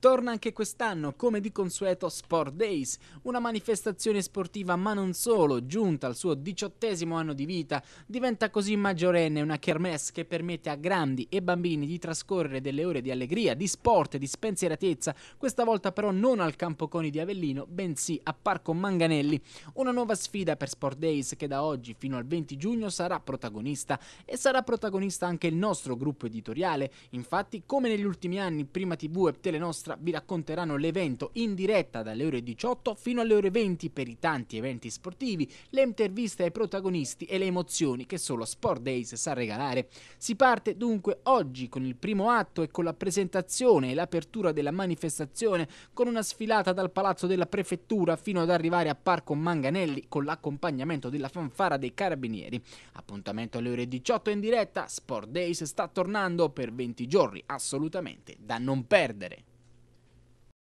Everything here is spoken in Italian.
Torna anche quest'anno, come di consueto, Sport Days, una manifestazione sportiva ma non solo, giunta al suo diciottesimo anno di vita, diventa così maggiorenne una kermesse che permette a grandi e bambini di trascorrere delle ore di allegria, di sport di spensieratezza, questa volta però non al campo Coni di Avellino, bensì a Parco Manganelli. Una nuova sfida per Sport Days che da oggi fino al 20 giugno sarà protagonista e sarà protagonista anche il nostro gruppo editoriale. Infatti, come negli ultimi anni, Prima TV e Telenostra nostra vi racconteranno l'evento in diretta dalle ore 18 fino alle ore 20 per i tanti eventi sportivi, le interviste ai protagonisti e le emozioni che solo Sport Days sa regalare. Si parte dunque oggi con il primo atto e con la presentazione e l'apertura della manifestazione con una sfilata dal Palazzo della Prefettura fino ad arrivare a Parco Manganelli con l'accompagnamento della fanfara dei Carabinieri. Appuntamento alle ore 18 in diretta, Sport Days sta tornando per 20 giorni assolutamente da non perdere.